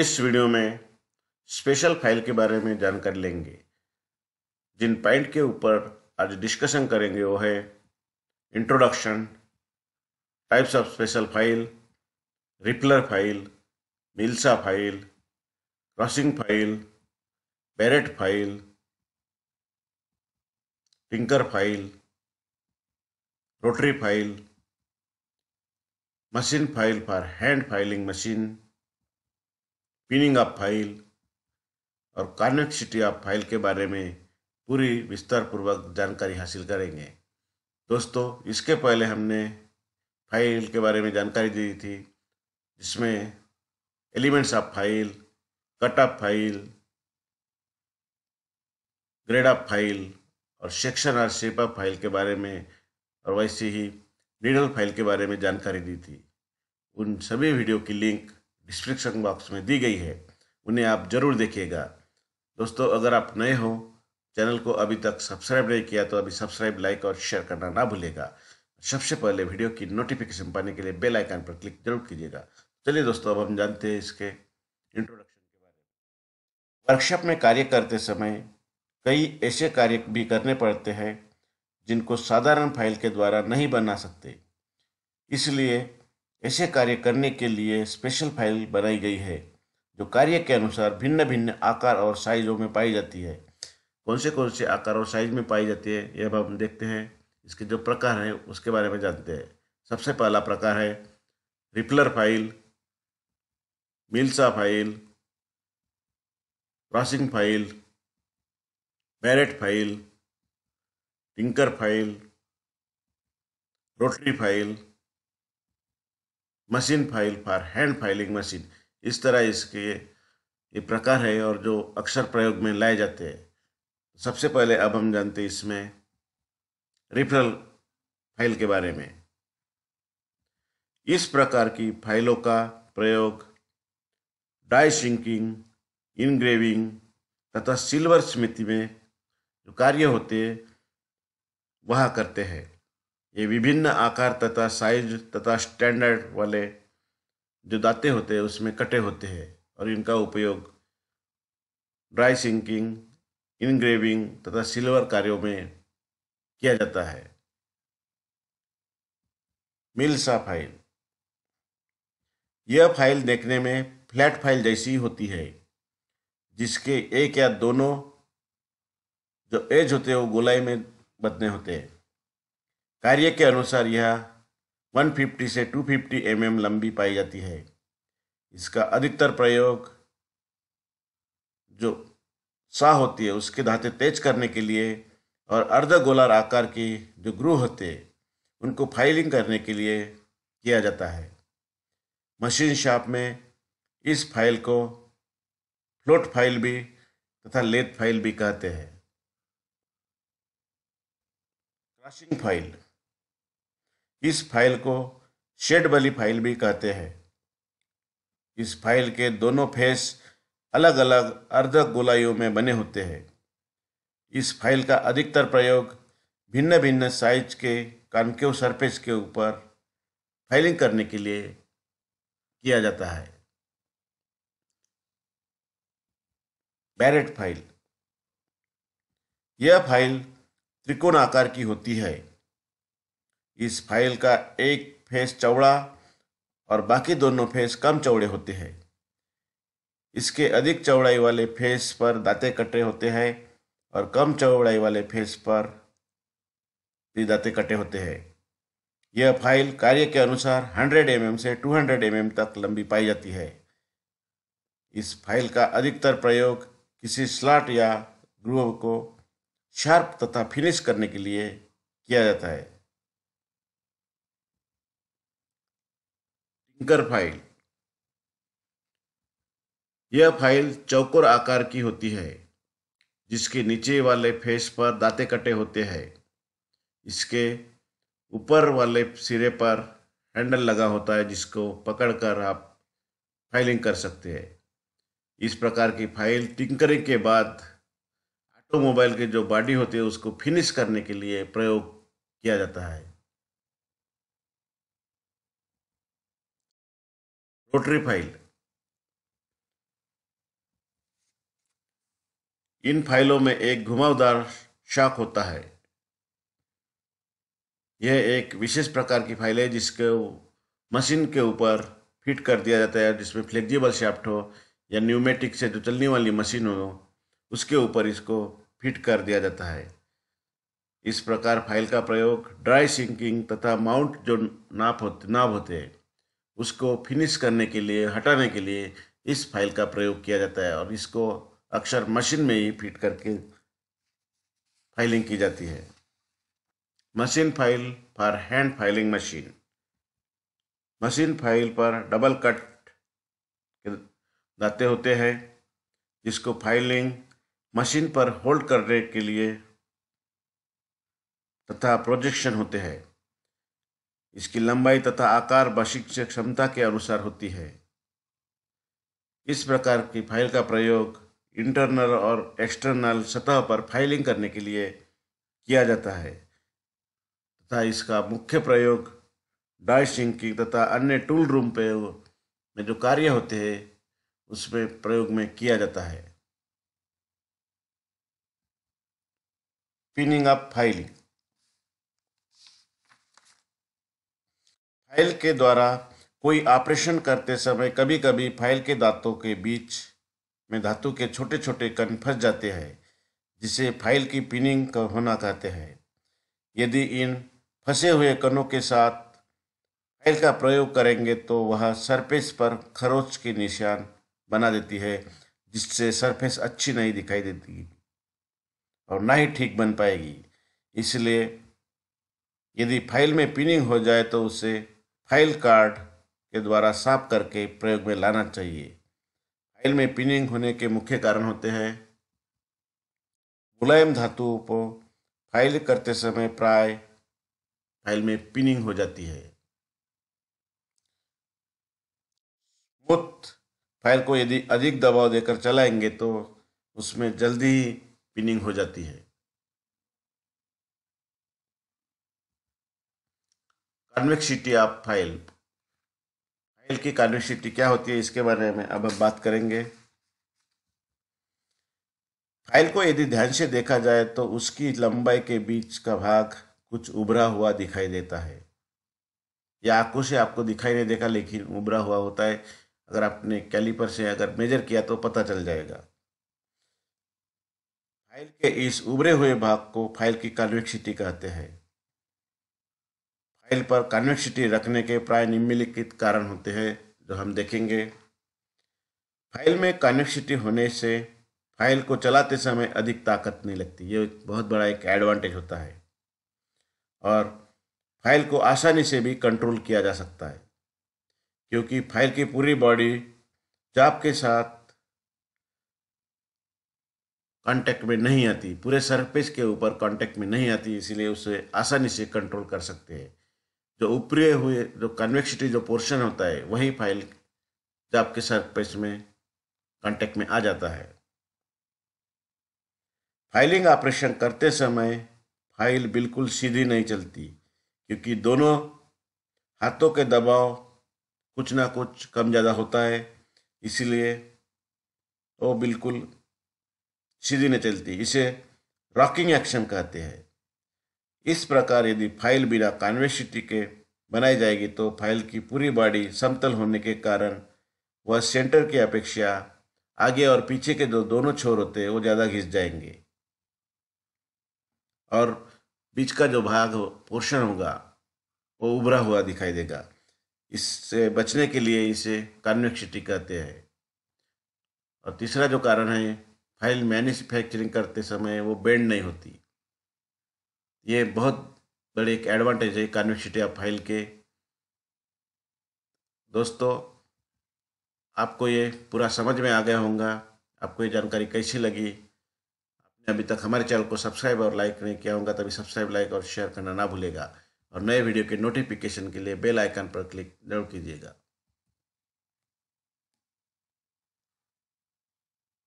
इस वीडियो में special file के बारे में जानकारी लेंगे जिन पॉइंट के ऊपर आज डिस्कशन करेंगे वो है introduction types of special file riffler file mill saw file crossing file barrette file tinker file rotary file machine file for hand filing machine pinning of file और कॉन्वेक्सिटी ऑफ फाइल के बारे में पूरी विस्तार पूर्वक जानकारी हासिल करेंगे दोस्तों इसके पहले हमने फाइल के बारे में जानकारी दी थी जिसमें elements of file cut of file grade of file और सेक्शन और शेप ऑफ फाइल के बारे में और वैसे ही नीडल फाइल के बारे में जानकारी दी थी उन सभी वीडियो की लिंक डिस्क्रिप्शन बॉक्स में दी गई है उन्हें आप जरूर देखिएगा दोस्तों अगर आप नए हो चैनल को अभी तक सब्सक्राइब नहीं किया तो अभी सब्सक्राइब लाइक और शेयर करना ना भूलेगा सबसे पहले वीडियो की नोटिफिकेशन पाने के लिए बेल आइकन पर क्लिक जरूर कीजिएगा चलिए दोस्तों अब हम जानते हैं इसके इंट्रोडक्शन के बारे में वर्कशॉप में कार्य करते समय कई ऐसे कार्य भी करने पड़ते हैं जिनको साधारण फाइल के द्वारा नहीं बना सकते इसलिए ऐसे कार्य करने के लिए स्पेशल फाइल बनाई गई है जो कार्य के अनुसार भिन्न भिन्न आकार और साइजों में पाई जाती है कौन से कौन से आकार और साइज में पाई जाती है यह अब हम देखते हैं इसके जो प्रकार हैं उसके बारे में जानते हैं सबसे पहला प्रकार है riffler file mill saw file crossing file barrette file tinker file rotary file machine file for hand filing machine इस तरह इसके ये प्रकार है और जो अक्सर प्रयोग में लाए जाते हैं सबसे पहले अब हम जानते हैं इसमें रिफरल फाइल के बारे में इस प्रकार की फाइलों का प्रयोग डाई शिंकिंग इनग्रेविंग तथा सिल्वर स्मिति में जो कार्य होते वह करते हैं ये विभिन्न आकार तथा साइज तथा स्टैंडर्ड वाले जो दाते होते हैं उसमें कटे होते हैं और इनका उपयोग ड्राई सिंकिंग इनग्रेविंग तथा सिल्वर कार्यों में किया जाता है मिल्सा फाइल यह फाइल देखने में फ्लैट फाइल जैसी होती है जिसके एक या दोनों जो एज होते हैं वो गोलाई में बदने होते हैं कार्य के अनुसार यह 150 से 250 फिफ्टी mm लंबी पाई जाती है इसका अधिकतर प्रयोग जो सा होती है उसके धाते तेज करने के लिए और अर्ध गोलार आकार के जो ग्रूह होते उनको फाइलिंग करने के लिए किया जाता है मशीन शॉप में इस फाइल को फ्लोट फाइल भी तथा लेथ फाइल भी कहते हैं क्रशिंग फाइल इस फाइल को शेड वाली फाइल भी कहते हैं इस फाइल के दोनों फेस अलग अलग अर्ध गोलाइयों में बने होते हैं इस फाइल का अधिकतर प्रयोग भिन्न भिन्न साइज के कॉन्केव सरफेस के ऊपर फाइलिंग करने के लिए किया जाता है बैरेट फाइल यह फाइल त्रिकोण आकार की होती है इस फाइल का एक फेस चौड़ा और बाकी दोनों फेस कम चौड़े होते हैं इसके अधिक चौड़ाई वाले फेस पर दाते कटे होते हैं और कम चौड़ाई वाले फेस पर भी दाते कटे होते हैं यह फाइल कार्य के अनुसार 100 एम mm से 200 हंड्रेड mm तक लंबी पाई जाती है इस फाइल का अधिकतर प्रयोग किसी स्लॉट या ग्रुव को शार्प तथा फिनिश करने के लिए किया जाता है इंकर फाइल यह फाइल चौकोर आकार की होती है जिसके नीचे वाले फेस पर दांते कटे होते हैं इसके ऊपर वाले सिरे पर हैंडल लगा होता है जिसको पकड़कर आप फाइलिंग कर सकते हैं इस प्रकार की फाइल टिंकरिंग के बाद ऑटोमोबाइल के जो बॉडी होती है उसको फिनिश करने के लिए प्रयोग किया जाता है rotary फाइल इन फाइलों में एक घुमावदार शाख होता है यह एक विशेष प्रकार की फाइल है जिसको मशीन के ऊपर फिट कर दिया जाता है जिसमें फ्लेक्जिबल शाफ्ट हो या न्यूमेटिक से जो चलने वाली मशीन हो उसके ऊपर इसको फिट कर दिया जाता है इस प्रकार फाइल का प्रयोग ड्राई सिंकिंग तथा माउंट जो नाप होते नाप होते हैं उसको फिनिश करने के लिए हटाने के लिए इस फाइल का प्रयोग किया जाता है और इसको अक्सर मशीन में ही फिट करके फाइलिंग की जाती है machine file for hand filing machine machine file पर डबल कट दाते होते हैं जिसको फाइलिंग मशीन पर होल्ड करने के लिए तथा प्रोजेक्शन होते हैं इसकी लंबाई तथा आकार वशिक्षण क्षमता के अनुसार होती है इस प्रकार की फाइल का प्रयोग इंटरनल और एक्सटर्नल सतह पर फाइलिंग करने के लिए किया जाता है तथा इसका मुख्य प्रयोग डाइसिंग की तथा अन्य टूल रूम पे में जो कार्य होते हैं उसमें प्रयोग में किया जाता है पिनिंग अप फाइलिंग फाइल के द्वारा कोई ऑपरेशन करते समय कभी कभी फाइल के दांतों के बीच में धातु के छोटे छोटे कण फंस जाते हैं जिसे फाइल की पिनिंग का होना कहते हैं यदि इन फंसे हुए कणों के साथ फाइल का प्रयोग करेंगे तो वह सरफेस पर खरोच के निशान बना देती है जिससे सरफेस अच्छी नहीं दिखाई देती और ना ही ठीक बन पाएगी इसलिए यदि फाइल में पिनिंग हो जाए तो उसे फाइल कार्ड के द्वारा साफ करके प्रयोग में लाना चाहिए फाइल में पिनिंग होने के मुख्य कारण होते हैं मुलायम धातु को फाइल करते समय प्राय फाइल में पिनिंग हो जाती है फाइल को यदि अधिक दबाव देकर चलाएंगे तो उसमें जल्दी ही पिनिंग हो जाती है कन्वेक्सिटी ऑफ फाइल फाइल की कन्वेक्सिटी क्या होती है इसके बारे में अब हम बात करेंगे फाइल को यदि ध्यान से देखा जाए तो उसकी लंबाई के बीच का भाग कुछ उभरा हुआ दिखाई देता है या आंखों से आपको दिखाई नहीं देखा लेकिन उभरा हुआ होता है अगर आपने कैलिपर से अगर मेजर किया तो पता चल जाएगा फाइल के इस उभरे हुए भाग को फाइल की कन्वेक्सिटी कहते हैं सेल पर कन्वेक्सिटी रखने के प्राय निम्नलिखित कारण होते हैं जो हम देखेंगे फाइल में कन्वेक्सिटी होने से फाइल को चलाते समय अधिक ताकत नहीं लगती ये बहुत बड़ा एक एडवांटेज होता है और फाइल को आसानी से भी कंट्रोल किया जा सकता है क्योंकि फाइल की पूरी बॉडी चाप के साथ कांटेक्ट में नहीं आती पूरे सरफेस के ऊपर कांटेक्ट में नहीं आती इसीलिए उसे आसानी से कंट्रोल कर सकते हैं जो ऊपरी हुए जो कन्वेक्सिटी जो पोर्शन होता है वही फाइल जो आपके सरफेस में कांटेक्ट में आ जाता है फाइलिंग ऑपरेशन करते समय फाइल बिल्कुल सीधी नहीं चलती क्योंकि दोनों हाथों के दबाव कुछ ना कुछ कम ज़्यादा होता है इसीलिए वो बिल्कुल सीधी नहीं चलती इसे रॉकिंग एक्शन कहते हैं इस प्रकार यदि फाइल बिना कॉन्वेसिटी के बनाई जाएगी तो फाइल की पूरी बॉडी समतल होने के कारण वह सेंटर की अपेक्षा आगे और पीछे के जो दोनों छोर होते हैं वो ज़्यादा घिस जाएंगे और बीच का जो भाग पोर्शन होगा वो उभरा हुआ दिखाई देगा इससे बचने के लिए इसे कॉन्वेक्सिटी कहते हैं और तीसरा जो कारण है फाइल मैन्युफैक्चरिंग करते समय वो बेंड नहीं होती ये बहुत बड़े एक एडवांटेज है कन्विक्सिटी ऑफ फाइल के दोस्तों आपको ये पूरा समझ में आ गया होगा आपको ये जानकारी कैसी लगी आपने अभी तक हमारे चैनल को सब्सक्राइब और लाइक नहीं किया होगा तभी सब्सक्राइब लाइक और शेयर करना ना भूलेगा और नए वीडियो के नोटिफिकेशन के लिए बेल आइकन पर क्लिक जरूर कीजिएगा